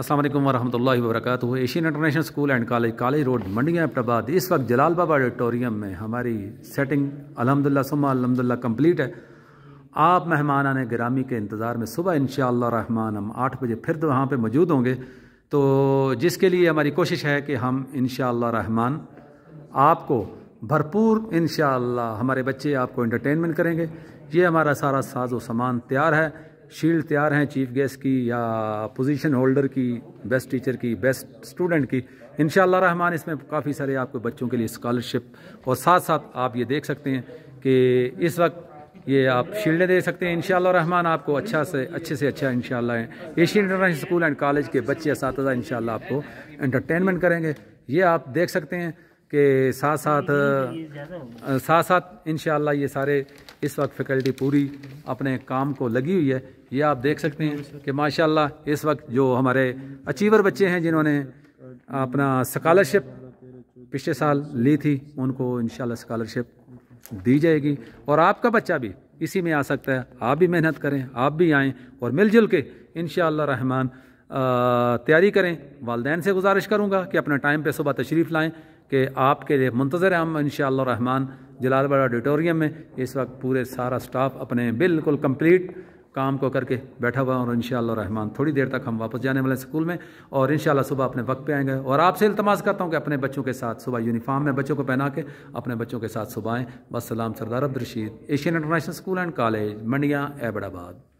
अस्सलाम वालेकुम वरहमतुल्लाहि वबरकत Asian International School and College College Road Mandian Abbottabad इस वक्त जलाल बाबा ऑडिटोरियम में हमारी सेटिंग अलहमदिल्ला सुमा अलहमदिल्ला कम्प्लीट है आप मेहमान आने ग्रामी के इंतज़ार में सुबह इन रहमान हम आठ बजे फिर तो वहाँ पर मौजूद होंगे तो जिसके लिए हमारी कोशिश है कि हम इन रहमान आपको भरपूर इन हमारे बच्चे आपको इंटरटेनमेंट करेंगे ये हमारा सारा साजो सामान तैयार है शील्ड तैयार हैं चीफ गेस्ट की या पोजीशन होल्डर की बेस्ट टीचर की बेस्ट स्टूडेंट की इन रहमान इसमें काफ़ी सारे आपके बच्चों के लिए स्कॉलरशिप और साथ साथ आप ये देख सकते हैं कि इस वक्त ये आप शील्डें दे सकते हैं इन रहमान आपको अच्छा से अच्छे से अच्छा इन Asian International School and College के बच्चे इस आपको एंटरटेनमेंट करेंगे ये आप देख सकते हैं के साथ तो साथ साथ साथ इन ये सारे इस वक्त फैकल्टी पूरी अपने काम को लगी हुई है ये आप देख सकते हैं कि माशाल्लाह इस वक्त जो हमारे अचीवर बच्चे हैं जिन्होंने अपना स्कॉलरशिप पिछले साल ली थी उनको इन स्कॉलरशिप दी जाएगी और आपका बच्चा भी इसी में आ सकता है आप भी मेहनत करें आप भी आएँ और मिलजुल के इन शहमान तैयारी करें वालदेन से गुजारिश करूँगा कि अपना टाइम पर सुबह तशरीफ़ लाएँ कि आपके लिए मंतज़र हम इन रहमान जलालबाड़ ऑडिटोरियम में इस वक्त पूरे सारा स्टाफ अपने बिल्कुल कंप्लीट काम को करके बैठा हुआ और इन रहमान थोड़ी देर तक हम वापस जाने वाले स्कूल में और इन सुबह अपने वक्त पे आएंगे और आपसे इतमाज करता हूँ कि अपने बच्चों के साथ सुबह यूनिफॉर्म में बच्चों को पहना के अपने बच्चों के साथ सुबह आएँ बस सलाम Sardar Abd Rashid Asian International School and College Mandian एबड़ाबाद